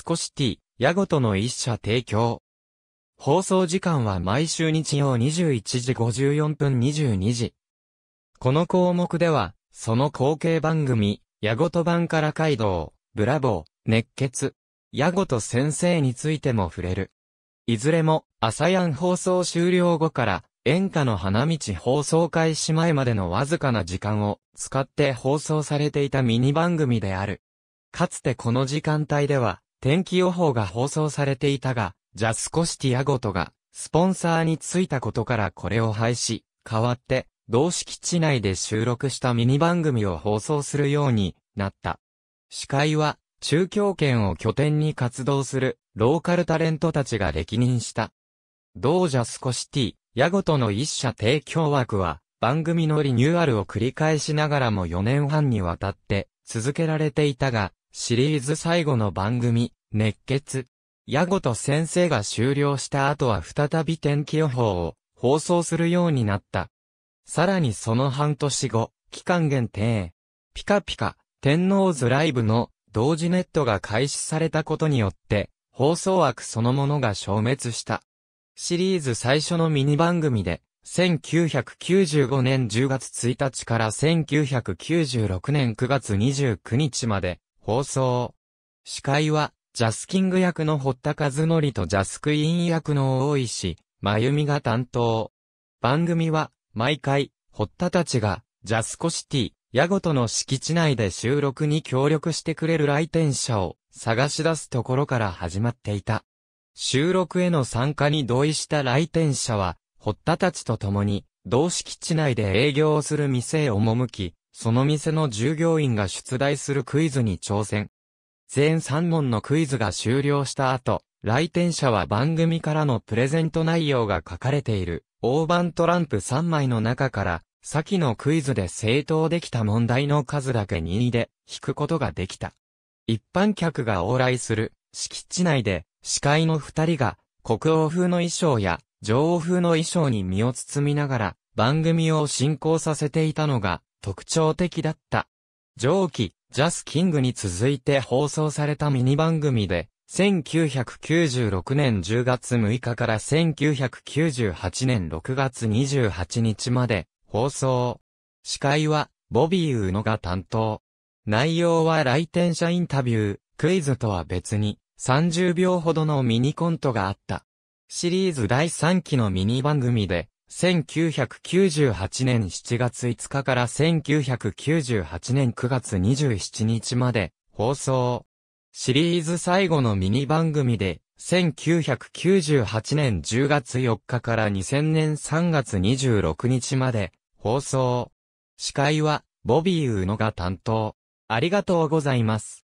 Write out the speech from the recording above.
スコシティ、ヤゴトの一社提供。放送時間は毎週日曜21時54分22時。この項目では、その後継番組、ヤゴト版から街道、ブラボー、熱血、ヤゴト先生についても触れる。いずれも、朝やん放送終了後から、演歌の花道放送開始前までのわずかな時間を使って放送されていたミニ番組である。かつてこの時間帯では、天気予報が放送されていたが、ジャスコシティアゴトが、スポンサーについたことからこれを廃止、代わって、同敷地内で収録したミニ番組を放送するようになった。司会は、中京圏を拠点に活動する、ローカルタレントたちが歴任した。同ジャスコシティ、ヤゴトの一社提供枠は、番組のリニューアルを繰り返しながらも4年半にわたって続けられていたが、シリーズ最後の番組、熱血。矢後と先生が終了した後は再び天気予報を放送するようになった。さらにその半年後、期間限定、ピカピカ、天皇ズライブの同時ネットが開始されたことによって、放送枠そのものが消滅した。シリーズ最初のミニ番組で、1995年10月1日から1996年9月29日まで、放送。司会は、ジャスキング役の堀田和則とジャスクイーン役の大石、真由美が担当。番組は、毎回、堀田たちが、ジャスコシティ、ヤゴとの敷地内で収録に協力してくれる来店者を探し出すところから始まっていた。収録への参加に同意した来店者は、堀田たちと共に、同敷地内で営業をする店へ赴き、その店の従業員が出題するクイズに挑戦。全3問のクイズが終了した後、来店者は番組からのプレゼント内容が書かれている、大判トランプ3枚の中から、先のクイズで正答できた問題の数だけ任意で引くことができた。一般客が往来する敷地内で司会の二人が国王風の衣装や女王風の衣装に身を包みながら番組を進行させていたのが特徴的だった。上記、ジャスキングに続いて放送されたミニ番組で、1996年10月6日から1998年6月28日まで放送。司会は、ボビー・ウノが担当。内容は来店者インタビュー、クイズとは別に、30秒ほどのミニコントがあった。シリーズ第3期のミニ番組で、1998年7月5日から1998年9月27日まで放送。シリーズ最後のミニ番組で、1998年10月4日から2000年3月26日まで放送。司会はボビー・ウノが担当。ありがとうございます。